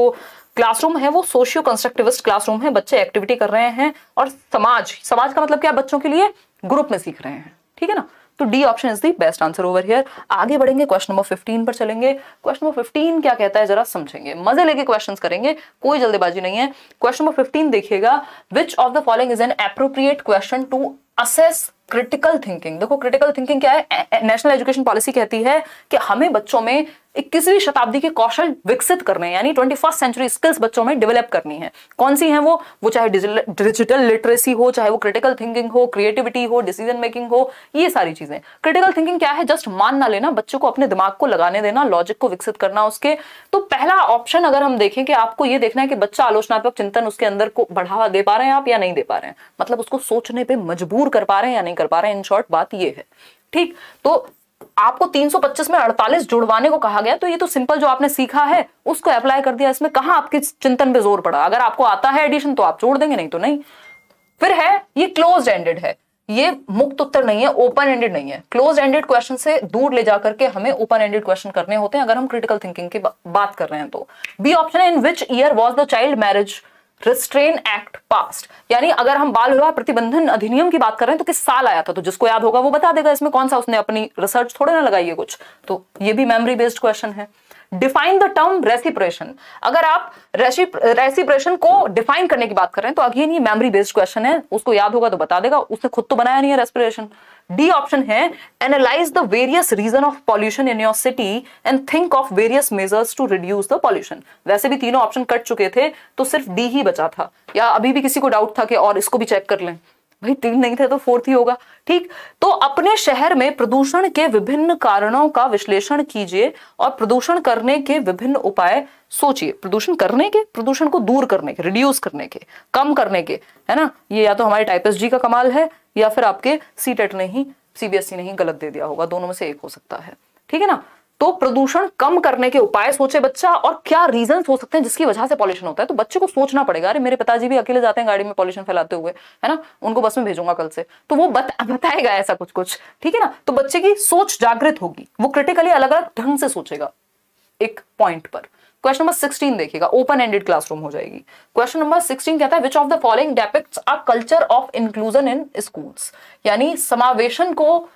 क्लासरूम है वो सोशियो कंस्ट्रक्टिविस्ट क्लासरूम है बच्चे एक्टिविटी कर रहे हैं और समाज समाज का मतलब क्या बच्चों के लिए ग्रुप में सीख रहे हैं ठीक है ना तो D option is the best answer over here आगे बढ़ेंगे क्वेश्चन नंबर 15 पर चलेंगे क्वेश्चन नंबर 15 क्या कहता है जरा समझेंगे मजे लेके क्वेश्चन करेंगे कोई जल्दबाजी नहीं है क्वेश्चन नंबर 15 देखिएगा which of the following is an appropriate question to assess critical thinking देखो क्रिटिकल थिंकिंग क्या है नेशनल एजुकेशन पॉलिसी कहती है कि हमें बच्चों में इक्कीसवीं शताब्दी के कौशल विकसित करने यानी ट्वेंटी फर्स्ट सेंचुरी स्किल्स बच्चों में डेवलप करनी है कौन सी है वो वो चाहे डिजिटल लिटरेसी हो चाहे वो क्रिटिकल थिंकिंग हो क्रिएटिविटी हो डिसीजन मेकिंग हो ये सारी चीजें क्रिटिकल थिंकिंग क्या है जस्ट मान ना लेना बच्चों को अपने दिमाग को लगाने देना लॉजिक को विकसित करना उसके तो पहला ऑप्शन अगर हम देखें कि आपको ये देखना है कि बच्चा आलोचनात्मक चिंतन उसके अंदर को बढ़ावा दे पा रहे हैं आप या नहीं दे पा रहे हैं मतलब उसको सोचने पर मजबूर कर पा रहे हैं या नहीं कर पा रहे हैं इन शॉर्ट बात ये है ठीक तो आपको 325 में 48 जुड़वाने को कहा गया तो ये तो सिंपल जो आपने सीखा है उसको अप्लाई कर दिया इसमें कहा आपके चिंतन पे जोर पड़ा अगर आपको आता है एडिशन तो आप जोड़ देंगे नहीं तो नहीं फिर है ये क्लोज एंडेड है ये मुक्त उत्तर नहीं है ओपन एंडेड नहीं है क्लोज एंडेड क्वेश्चन से दूर ले जाकर के हमें ओपन एंडेड क्वेश्चन करने होते हैं अगर हम क्रिटिकल थिंकिंग की बात कर रहे हैं तो B option in which year was the child marriage restraint act pass यानी अगर हम बाल विवाह प्रतिबंधन अधिनियम की बात कर रहे हैं तो किस साल आया था तो जिसको याद होगा वो बता देगा इसमें कौन सा उसने अपनी रिसर्च थोड़े ना लगाई है कुछ तो ये भी मेमोरी बेस्ड क्वेश्चन है डिफाइन द टर्म रेसिप्रेशन अगर आप रेसिप्रेशन को डिफाइन करने की बात कर रहे हैं तो अगेन ये मेमोरी बेस्ड क्वेश्चन है उसको याद होगा तो बता देगा उसने खुद तो बनाया नहीं है रेस्पिरेशन डी ऑप्शन है analyse the various reason of pollution in your city and think of various measures to reduce the pollution वैसे भी तीनों ऑप्शन कट चुके थे तो सिर्फ डी ही बचा था या अभी भी किसी को डाउट था कि और इसको भी चेक कर लें भाई तीन नहीं थे तो फोर्थ ही होगा ठीक तो अपने शहर में प्रदूषण के विभिन्न कारणों का विश्लेषण कीजिए और प्रदूषण करने के विभिन्न उपाय सोचिए प्रदूषण करने के प्रदूषण को दूर करने के रिड्यूस करने के कम करने के है ना ये या तो हमारे टाइपस जी का कमाल है या फिर आपके सी टेट ने ही सीबीएसई e ने ही गलत दे दिया होगा दोनों में से एक हो सकता है ठीक है ना तो प्रदूषण कम करने के उपाय सोचे बच्चा और क्या रीजन हो सकते हैं जिसकी वजह से पॉल्यूशन होता है तो बच्चे को सोचना पड़ेगा अरे मेरे पिताजी भी अकेले जाते हैं गाड़ी में पॉल्यूशन फैलाते हुए है ना उनको बस में भेजूंगा कल से तो वो बत, बताएगा ऐसा कुछ कुछ ठीक है ना तो बच्चे की सोच जागृत होगी वो क्रिटिकली अलग अलग ढंग से सोचेगा एक पॉइंट पर क्वेश्चन नंबर सिक्सटीन देखिएगा ओपन एंडेड क्लासरूम हो जाएगी क्वेश्चन नंबर सिक्सटीन कहता है which of the following depicts our culture of inclusion in schools यानी समावेशन को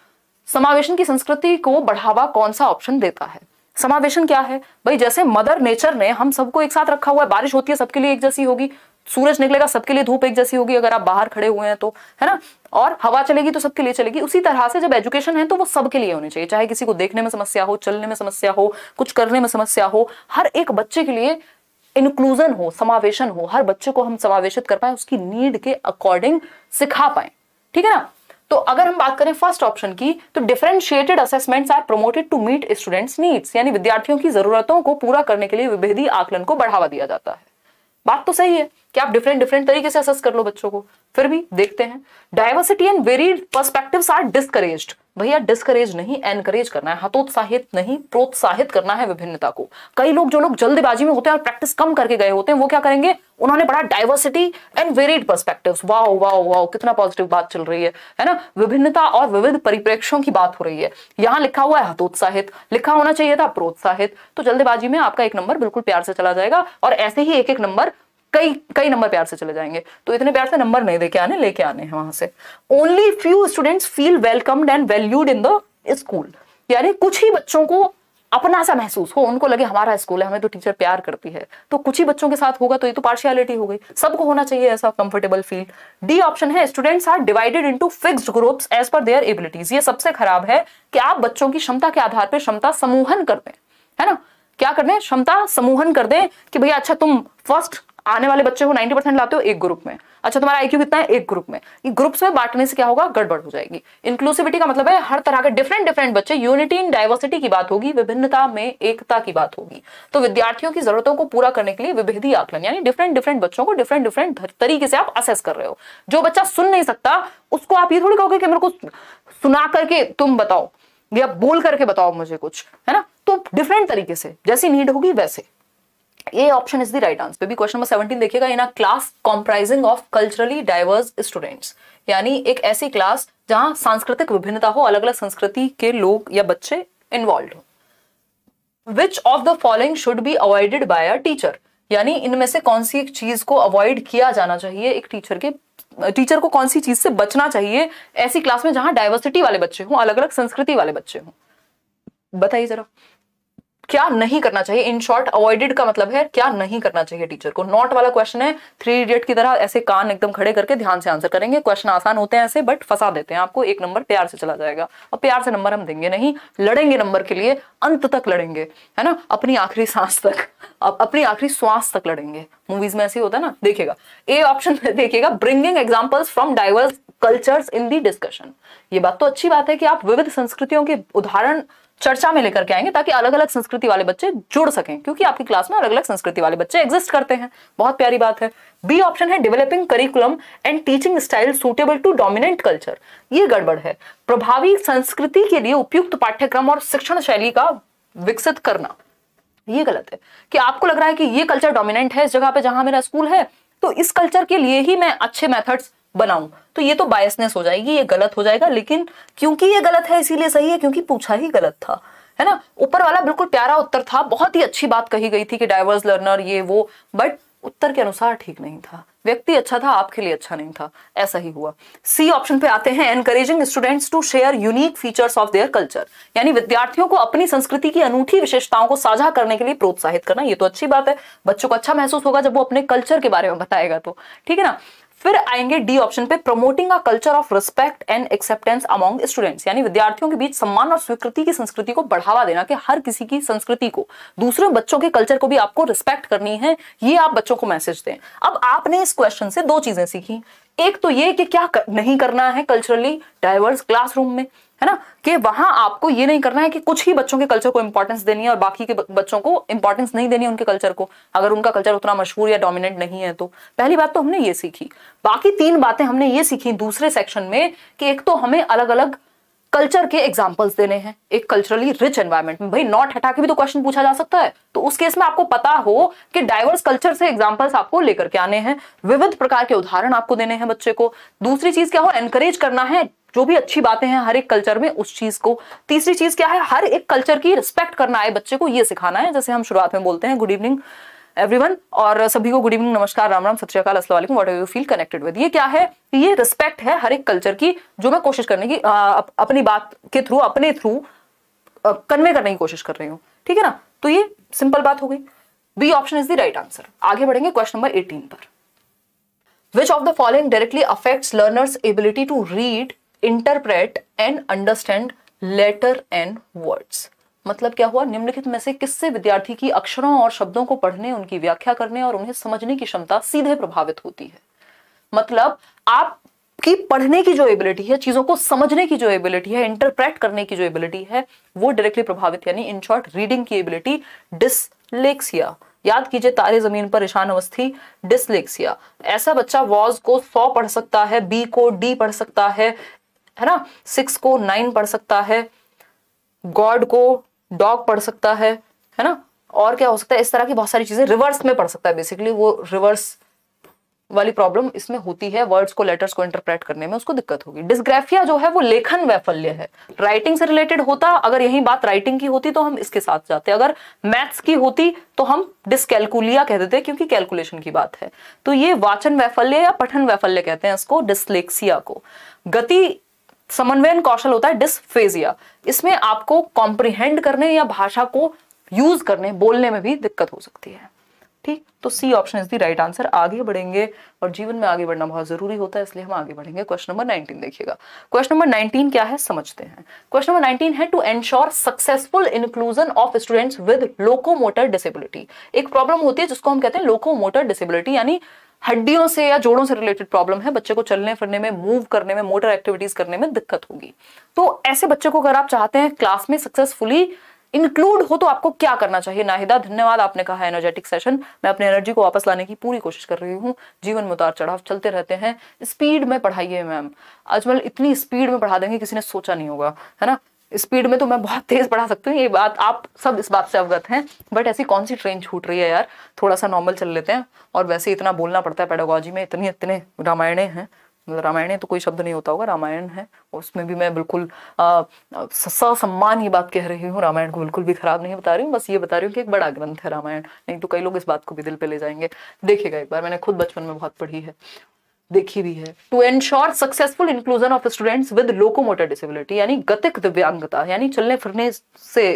समावेशन की संस्कृति को बढ़ावा कौन सा ऑप्शन देता है समावेशन क्या है भाई जैसे मदर नेचर ने हम सबको एक साथ रखा हुआ है बारिश होती है सबके लिए एक जैसी होगी सूरज निकलेगा सबके लिए धूप एक जैसी होगी अगर आप बाहर खड़े हुए हैं तो है ना और हवा चलेगी तो सबके लिए चलेगी उसी तरह से जब एजुकेशन है तो वो सबके लिए होनी चाहिए चाहे किसी को देखने में समस्या हो चलने में समस्या हो कुछ करने में समस्या हो हर एक बच्चे के लिए इंक्लूजन हो समावेशन हो हर बच्चे को हम समावेशित कर पाए उसकी नीड के अकॉर्डिंग सिखा पाए ठीक है ना तो अगर हम बात करें फर्स्ट ऑप्शन की तो differentiated assessments are promoted to meet students needs यानी विद्यार्थियों की जरूरतों को पूरा करने के लिए विभेदी आकलन को बढ़ावा दिया जाता है बात तो सही है कि आप डिफरेंट डिफरेंट तरीके से असेस कर लो बच्चों को फिर भी देखते हैं diversity and varied perspectives are discouraged भैया डिस्करेज नहीं एनकरेज करना है हतोत्साहित नहीं प्रोत्साहित करना है विभिन्नता को कई लोग जो लोग जल्दबाजी में होते हैं और प्रैक्टिस कम करके गए होते हैं वो क्या करेंगे उन्होंने बड़ा diversity and varied perspective wow wow wow कितना पॉजिटिव बात चल रही है है ना विभिन्नता और विविध परिप्रेक्ष्यों की बात हो रही है यहाँ लिखा हुआ है हतोत्साहित लिखा होना चाहिए था प्रोत्साहित तो जल्दबाजी में आपका एक नंबर बिल्कुल प्यार से चला जाएगा और ऐसे ही एक एक नंबर कई कई नंबर प्यार से चले जाएंगे तो इतने प्यार से नंबर नहीं देके आने लेके आने हैं वहां से only few students feel welcomed and valued in the school यानी कुछ ही बच्चों को अपना सा महसूस हो उनको लगे हमारा स्कूल है हमें तो टीचर प्यार करती है तो कुछ ही बच्चों के साथ होगा तो ये तो पार्शियलिटी हो गई सबको होना चाहिए ऐसा कंफर्टेबल फील डी ऑप्शन है students are divided into fixed groups as per their abilities ये सबसे खराब है कि आप बच्चों की क्षमता के आधार पर क्षमता समूहन कर दें है ना क्या कर दें क्षमता समूहन कर दें कि भैया अच्छा तुम फर्स्ट आने वाले बच्चे को 90 परसेंट लाते हो एक ग्रुप में अच्छा तुम्हारा आईक्यू कितना है एक ग्रुप में ग्रुप्स में बांटने से क्या होगा गड़बड़ हो जाएगी इंक्लूसिविटी का मतलब है हर तरह के डिफरेंट डिफरेंट बच्चे यूनिटी इन डाइवर्सिटी की बात होगी विभिन्नता में एकता की बात होगी तो विद्यार्थियों की जरूरतों को पूरा करने के लिए विभेदी आकलन यानी डिफरेंट डिफरेंट बच्चों को डिफरेंट डिफरेंट तरीके से आप असेस कर रहे हो जो बच्चा सुन नहीं सकता उसको आप ये थोड़ी कहोगे कि मेरे को सुना करके तुम बताओ या बोल करके बताओ मुझे कुछ है ना तो डिफरेंट तरीके से जैसी नीड होगी वैसे A option is the right answer baby question number seventeen देखिएगा in a class comprising of culturally diverse students यानी एक ऐसी क्लास जहां सांस्कृतिक विभिन्नता हो अलग अलग संस्कृति के लोग या बच्चे इन्वॉल्व हो which of the following should be avoided by a teacher यानी इनमें से कौन सी एक चीज को अवॉइड किया जाना चाहिए एक टीचर के टीचर को कौन सी चीज से बचना चाहिए ऐसी क्लास में जहां डाइवर्सिटी वाले बच्चे हों अलग अलग संस्कृति वाले बच्चे हों बताइए जरा क्या नहीं करना चाहिए इन शॉर्ट अवॉइडेड का मतलब है क्या नहीं करना चाहिए टीचर को नॉट वाला क्वेश्चन है थ्री इडियट की तरह ऐसे कान एकदम खड़े करके ध्यान से आंसर करेंगे क्वेश्चन आसान होते हैं ऐसे बट फंसा देते हैं आपको एक नंबर प्यार से चला जाएगा और प्यार से नंबर हम देंगे नहीं लड़ेंगे नंबर के लिए अंत तक लड़ेंगे है ना अपनी आखिरी सांस तक अपनी आखिरी श्वास तक लड़ेंगे मूवीज में ऐसे होता है ना देखिएगा ए ऑप्शन देखिएगा bringing examples from diverse cultures in the discussion ये बात तो अच्छी बात है कि आप विविध संस्कृतियों के उदाहरण चर्चा में लेकर के आएंगे ताकि अलग अलग संस्कृति वाले बच्चे जुड़ सकें क्योंकि आपकी क्लास में अलग अलग संस्कृति वाले बच्चे एग्जिस्ट करते हैं बहुत प्यारी बात है बी ऑप्शन है developing curriculum and teaching style suitable to dominant culture ये गड़बड़ है प्रभावी संस्कृति के लिए उपयुक्त पाठ्यक्रम और शिक्षण शैली का विकसित करना ये गलत है कि आपको लग रहा है कि ये कल्चर डोमिनेंट है इस जगह पे जहां मेरा स्कूल है तो इस कल्चर के लिए ही मैं अच्छे मेथड्स बनाऊं तो ये तो बायसनेस हो जाएगी ये गलत हो जाएगा लेकिन क्योंकि ये गलत है इसीलिए सही है क्योंकि पूछा ही गलत था है ना ऊपर वाला बिल्कुल प्यारा उत्तर था बहुत ही अच्छी बात कही गई थी कि डाइवर्स लर्नर ये वो बट उत्तर के अनुसार ठीक नहीं था व्यक्ति अच्छा था आपके लिए अच्छा नहीं था ऐसा ही हुआ सी ऑप्शन पे आते हैं encouraging students to share unique features of their culture यानी विद्यार्थियों को अपनी संस्कृति की अनूठी विशेषताओं को साझा करने के लिए प्रोत्साहित करना ये तो अच्छी बात है बच्चों को अच्छा महसूस होगा जब वो अपने कल्चर के बारे में बताएगा तो ठीक है ना फिर आएंगे डी ऑप्शन पे promoting a culture of respect and acceptance among students यानी विद्यार्थियों के बीच सम्मान और स्वीकृति की संस्कृति को बढ़ावा देना कि हर किसी की संस्कृति को दूसरे बच्चों के कल्चर को भी आपको रिस्पेक्ट करनी है ये आप बच्चों को मैसेज दें अब आपने इस क्वेश्चन से दो चीजें सीखी एक तो ये कि क्या कर, नहीं करना है कल्चरली डाइवर्स क्लासरूम में है ना कि वहां आपको ये नहीं करना है कि कुछ ही बच्चों के कल्चर को इंपॉर्टेंस देनी है और बाकी के बच्चों को इंपॉर्टेंस नहीं देनी है उनके कल्चर को अगर उनका कल्चर उतना मशहूर या डोमिनेंट नहीं है तो पहली बात तो हमने ये सीखी बाकी तीन बातें हमने ये सीखी दूसरे सेक्शन में कि एक तो हमें अलग अलग कल्चर के एग्जाम्पल्स देने हैं एक कल्चरली रिच एनवायरमेंट में भाई नॉट हटा के भी तो क्वेश्चन पूछा जा सकता है तो उस केस में आपको पता हो कि डाइवर्स कल्चर से एग्जाम्पल्स आपको लेकर के आने हैं विविध प्रकार के उदाहरण आपको देने हैं बच्चे को दूसरी चीज क्या हो एनकरेज करना है जो भी अच्छी बातें हैं हर एक कल्चर में उस चीज को तीसरी चीज क्या है हर एक कल्चर की रिस्पेक्ट करना है बच्चे को ये सिखाना है जैसे हम शुरुआत में बोलते हैं गुड इवनिंग एवरीवन और सभी को गुड इवनिंग नमस्कार राम राम सत्याकाल असल what you feel connected with ये क्या है ये रिस्पेक्ट है हर एक कल्चर की जो मैं कोशिश करने की आ, अपनी बात के थ्रू अपने थ्रू कन्वे करने की कोशिश कर रही हूँ ठीक है ना तो ये सिंपल बात हो गई B option is the right answer आगे बढ़ेंगे क्वेश्चन नंबर एटीन पर which of the following directly affects learners ability to read interpret and understand letter and words मतलब क्या हुआ निम्नलिखित में से किससे विद्यार्थी की अक्षरों और शब्दों को पढ़ने उनकी व्याख्या करने और उन्हें समझने की क्षमता सीधे प्रभावित होती है मतलब आप पढ़ने की जो एबिलिटी है चीजों को समझने की जो एबिलिटी है इंटरप्रेट करने की जो एबिलिटी है वो डायरेक्टली प्रभावित यानी इन शॉर्ट रीडिंग की एबिलिटी डिसलेक्सिया याद कीजिए तारे जमीन पर ईशान अवस्थी डिसलेक्सिया ऐसा बच्चा वॉज को सौ पढ़ सकता है बी को डी पढ़ सकता है है ना सिक्स को नाइन पढ़ सकता है गॉड को डॉग पढ़ सकता है है ना और क्या हो सकता है इस तरह की बहुत सारी चीजें रिवर्स में पढ़ सकता है बेसिकली वो रिवर्स वाली प्रॉब्लम इसमें होती है वर्ड्स को लेटर्स को इंटरप्रेट करने में उसको दिक्कत होगी डिस्ग्राफिया जो है वो लेखन वैफल्य है राइटिंग से रिलेटेड होता अगर यही बात राइटिंग की होती तो हम इसके साथ जाते अगर मैथ्स की होती तो हम डिसकैलकुलिया कह देते क्योंकि कैलकुलेशन की बात है तो ये वाचन वैफल्य या पठन वैफल्य कहते हैं इसको डिसलेक्सिया को गति समन्वयन कौशल होता है डिसफेजिया इसमें आपको कॉम्प्रिहेंड करने या भाषा को यूज करने बोलने में भी दिक्कत हो सकती है ठीक तो C option is the right answer आगे बढ़ेंगे और जीवन में आगे बढ़ना बहुत जरूरी होता है इसलिए हम आगे बढ़ेंगे क्वेश्चन नंबर 19 देखिएगा क्वेश्चन नंबर 19 क्या है समझते हैं क्वेश्चन नंबर 19 है to ensure successful inclusion of students with locomotor disability एक प्रॉब्लम होती है जिसको हम कहते हैं लोकोमोटर डिसेबिलिटी यानी हड्डियों से या जोड़ों से रिलेटेड प्रॉब्लम है बच्चे को चलने फिरने में मूव करने में मोटर एक्टिविटीज करने में दिक्कत होगी तो ऐसे बच्चे को अगर आप चाहते हैं क्लास में सक्सेसफुली इंक्लूड हो तो आपको क्या करना चाहिए नाहिदा धन्यवाद आपने कहा एनर्जेटिक सेशन मैं अपने एनर्जी को वापस लाने की पूरी कोशिश कर रही हूँ जीवन में उतार चढ़ाव चलते रहते हैं स्पीड में पढ़ाइए मैम अजमल इतनी स्पीड में पढ़ा देंगे किसी ने सोचा नहीं होगा है ना स्पीड में तो मैं बहुत तेज पढ़ा सकती हूँ ये बात आप सब इस बात से अवगत हैं बट ऐसी कौन सी ट्रेन छूट रही है यार थोड़ा सा नॉर्मल चल लेते हैं और वैसे इतना बोलना पड़ता है पेडागोजी में इतनी इतने रामायणे हैं मतलब रामायण तो कोई शब्द नहीं होता होगा रामायण है उसमें भी मैं बिल्कुल सम्मान ये बात कह रही हूँ रामायण को बिल्कुल भी खराब नहीं बता रही हूँ बस ये बता रही हूँ कि एक बड़ा ग्रंथ है रामायण नहीं तो कई लोग इस बात को भी दिल पे ले जाएंगे देखेगा एक बार मैंने खुद बचपन में बहुत पढ़ी है देखी भी है to ensure successful inclusion of students with locomotor disability यानी गतिक दिव्यांगता यानी चलने फिरने से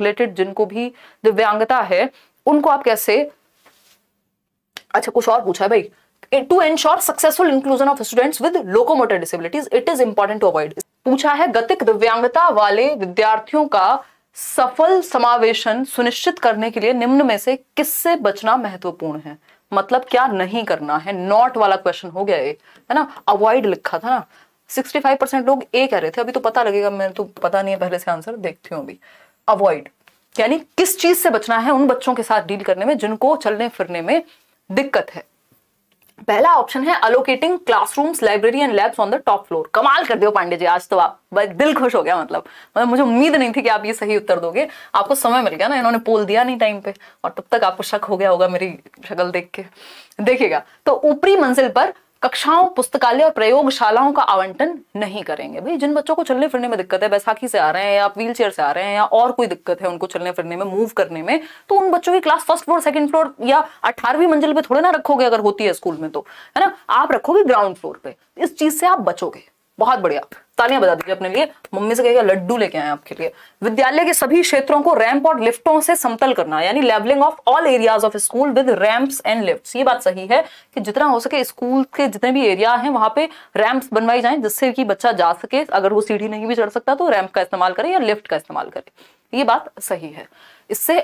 रिलेटेड जिनको भी दिव्यांगता है उनको आप कैसे अच्छा कुछ और पूछा है भाई to ensure successful inclusion of students with locomotor disabilities it is important to avoid पूछा है गतिक दिव्यांगता वाले विद्यार्थियों का सफल समावेशन सुनिश्चित करने के लिए निम्न में से किससे बचना महत्वपूर्ण है मतलब क्या नहीं करना है नॉट वाला क्वेश्चन हो गया ये है ना अवॉइड लिखा था ना 65 परसेंट लोग ए कह रहे थे अभी तो पता लगेगा मैंने तो पता नहीं है पहले से आंसर देखती हूँ अभी अवॉइड यानी किस चीज से बचना है उन बच्चों के साथ डील करने में जिनको चलने फिरने में दिक्कत है पहला ऑप्शन है allocating classrooms library and labs on the top floor कमाल कर दियो पांडे जी आज तो आप दिल खुश हो गया मतलब मतलब मुझे उम्मीद नहीं थी कि आप ये सही उत्तर दोगे आपको समय मिल गया ना इन्होंने पोल दिया नहीं टाइम पे और तब तक आपको शक हो गया होगा मेरी शक्ल देख के देखिएगा तो ऊपरी मंजिल पर कक्षाओं पुस्तकालय और प्रयोगशालाओं का आवंटन नहीं करेंगे भाई जिन बच्चों को चलने फिरने में दिक्कत है बैसाखी से आ रहे हैं या व्हील चेयर से आ रहे हैं या और कोई दिक्कत है उनको चलने फिरने में मूव करने में तो उन बच्चों की class first floor second floor या अठारहवीं मंजिल पे थोड़े ना रखोगे अगर होती है स्कूल में तो है ना आप रखोगे ग्राउंड फ्लोर पे इस चीज से आप बचोगे बहुत बढ़िया तालियां बजा दीजिए अपने लिए मम्मी से कहेगा लड्डू लेके आए आपके लिए विद्यालय के सभी क्षेत्रों को रैंप और लिफ्टों से समतल करना यानी levelling of all areas of school with ramps and lift ये बात सही है कि जितना हो सके स्कूल के जितने भी एरिया है वहां पे रैंप्स बनवाई जाए जिससे कि बच्चा जा सके अगर वो सीढ़ी नहीं भी चढ़ सकता तो रैंप का इस्तेमाल करे या लिफ्ट का इस्तेमाल करे ये बात सही है इससे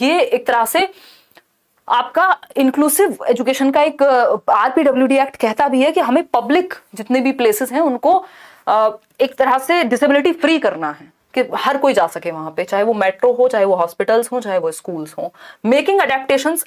ये एक तरह से आपका इंक्लूसिव एजुकेशन का एक आरपीडब्ल्यूडी एक्ट कहता भी है कि हमें पब्लिक जितने भी प्लेसेस हैं उनको एक तरह से डिसेबिलिटी फ्री करना है कि हर कोई जा सके वहां पे चाहे वो मेट्रो हो चाहे वो हॉस्पिटल्स हो चाहे वो स्कूल्स हो making adaptation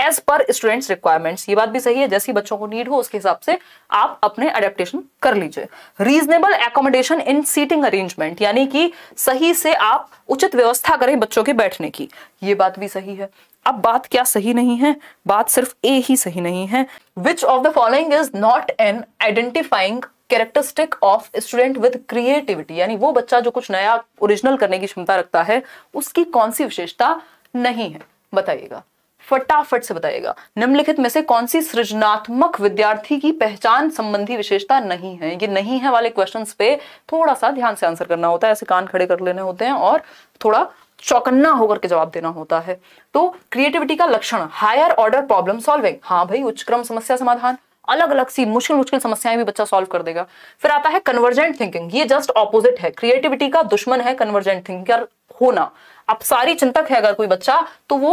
as per students requirements ये बात भी सही है जैसी बच्चों को नीड हो उसके हिसाब से आप अपने अडेप्टेशन कर लीजिए reasonable accommodation in seating arrangement यानी कि सही से आप उचित व्यवस्था करें बच्चों के बैठने की ये बात भी सही है अब बात क्या सही नहीं है बात सिर्फ ए ही सही नहीं है which of the following is not an identifying characteristic of student with creativity यानी वो बच्चा जो कुछ नया ओरिजिनल करने की क्षमता रखता है उसकी कौन सी विशेषता नहीं है बताइएगा फटाफट से बताइएगा निम्नलिखित में से कौन सी सृजनात्मक विद्यार्थी की पहचान संबंधी विशेषता नहीं है ये नहीं है वाले क्वेश्चंस पे थोड़ा सा ध्यान से आंसर करना होता है ऐसे कान खड़े कर लेने होते हैं और थोड़ा चौकन्ना होकर के जवाब देना होता है तो क्रिएटिविटी का लक्षण हायर ऑर्डर प्रॉब्लम सॉल्विंग हाँ भाई उच्च क्रम समस्या समाधान अलग अलग सी मुश्किल मुश्किल समस्याएं भी बच्चा सॉल्व कर देगा फिर आता है कन्वर्जेंट थिंकिंग ये जस्ट ऑपोजिट है क्रिएटिविटी का दुश्मन है कन्वर्जेंट थिंकर होना अब सारी चिंतक है अगर कोई बच्चा तो वो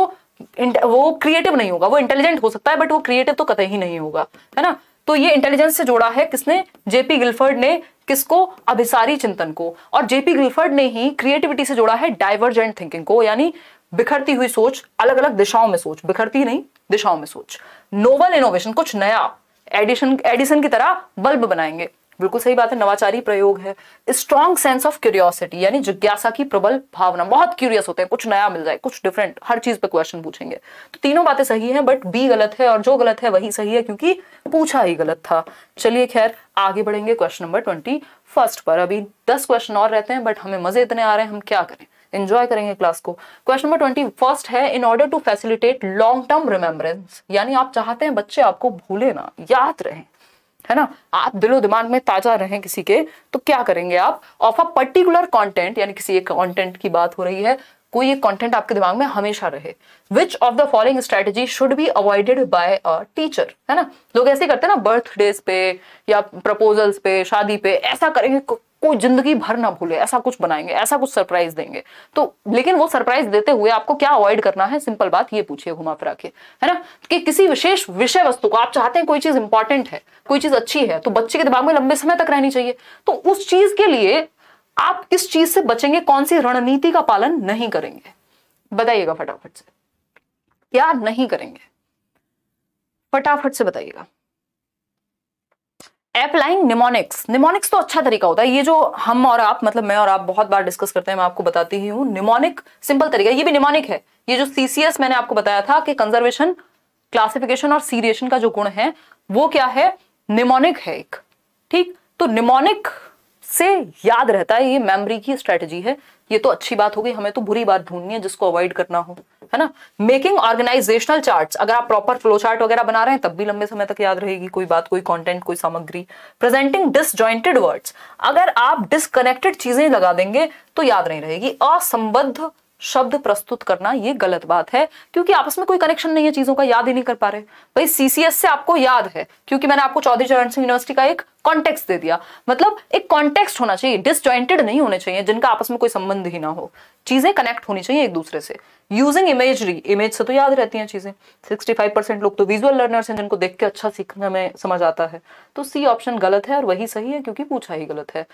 वो क्रिएटिव नहीं होगा वो इंटेलिजेंट हो सकता है बट वो क्रिएटिव तो कतई ही नहीं होगा है ना तो ये इंटेलिजेंस से जोड़ा है किसने जेपी गिलफर्ड ने किसको अभिसारी चिंतन को और जेपी गिलफर्ड ने ही क्रिएटिविटी से जोड़ा है डाइवर्जेंट थिंकिंग को यानी बिखरती हुई सोच अलग अलग दिशाओं में सोच बिखरती नहीं दिशाओं में सोच नोवल इनोवेशन कुछ नया एडिशन एडिशन की तरह बल्ब बनाएंगे बिल्कुल सही बात है नवाचारी प्रयोग है स्ट्रॉन्ग सेंस ऑफ क्यूरियोसिटी यानी जिज्ञासा की प्रबल भावना बहुत क्यूरियस होते हैं कुछ नया मिल जाए कुछ डिफरेंट हर चीज पे क्वेश्चन पूछेंगे तो तीनों बातें सही हैं बट बी गलत है और जो गलत है वही सही है क्योंकि पूछा ही गलत था चलिए खैर आगे बढ़ेंगे क्वेश्चन नंबर ट्वेंटी पर अभी दस क्वेश्चन और रहते हैं बट हमें मजे इतने आ रहे हैं हम क्या करें एंजॉय करेंगे क्लास को क्वेश्चन नंबर ट्वेंटी फर्स्ट है in order to facilitate long term remembrance यानी आप चाहते हैं बच्चे आपको भूले ना याद रहे है ना आप दिलो दिमाग में ताजा रहे किसी के तो क्या करेंगे आप ऑफ अ पर्टिकुलर कॉन्टेंट यानी किसी एक कॉन्टेंट की बात हो रही है कोई एक कॉन्टेंट आपके दिमाग में हमेशा रहे which of the following strategy should be avoided by a teacher है ना लोग ऐसे करते हैं ना बर्थडेज पे या प्रपोजल्स पे शादी पे ऐसा करेंगे को जिंदगी भर ना भूले ऐसा कुछ बनाएंगे ऐसा कुछ सरप्राइज देंगे तो लेकिन वो सरप्राइज देते हुए आपको क्या अवॉइड करना है सिंपल बात ये पूछिए घुमा फिरा के है ना कि किसी विशेष विषय वस्तु को आप चाहते हैं कोई चीज इंपॉर्टेंट है कोई चीज अच्छी है तो बच्चे के दिमाग में लंबे समय तक रहनी चाहिए तो उस चीज के लिए आप किस चीज से बचेंगे कौन सी रणनीति का पालन नहीं करेंगे बताइएगा फटाफट से क्या नहीं करेंगे फटाफट से बताइएगा एप्लाइंग निमोनिक्स निमोनिक्स तो अच्छा तरीका होता है ये जो हम और आप मतलब मैं और आप बहुत बार डिस्कस करते हैं मैं आपको बताती ही हूँ निमोनिक सिंपल तरीका ये भी निमोनिक है ये जो सीसीएस मैंने आपको बताया था कि कंजर्वेशन क्लासिफिकेशन और सीरिएशन का जो गुण है वो क्या है निमोनिक है एक ठीक तो निमोनिक से याद रहता है ये मेमोरी की स्ट्रेटेजी है ये तो अच्छी बात होगी हमें तो बुरी बात ढूंढनी है जिसको अवॉइड करना हो है ना मेकिंग ऑर्गेनाइजेशनल चार्ट अगर आप प्रॉपर फ्लो चार्ट वगैरह बना रहे हैं तब भी लंबे समय तक याद रहेगी कोई बात कोई कंटेंट कोई सामग्री प्रेजेंटिंग डिसजॉइंटेड वर्ड्स अगर आप डिस्कनेक्टेड चीजें लगा देंगे तो याद नहीं रहेगी असंबद्ध शब्द प्रस्तुत करना ये गलत बात है क्योंकि आपस में कोई कनेक्शन नहीं है चीजों का याद ही नहीं कर पा रहे भाई सीसीएस से आपको याद है क्योंकि मैंने आपको चौधरी चरण सिंह यूनिवर्सिटी का एक कॉन्टेक्स्ट दे दिया मतलब एक कॉन्टेक्स्ट होना चाहिए डिसजॉइंटेड नहीं होने चाहिए जिनका आपस में कोई संबंध ही ना हो चीजें कनेक्ट होनी चाहिए एक दूसरे से यूजिंग इमेजरी इमेज से तो याद रहती हैं चीजें सिक्सटी परसेंट लोग तो विजुअल लर्नर्स हैं जिनको देख के अच्छा सीखने में समझ आता है तो सी ऑप्शन गलत है और वही सही है क्योंकि पूछा ही गलत है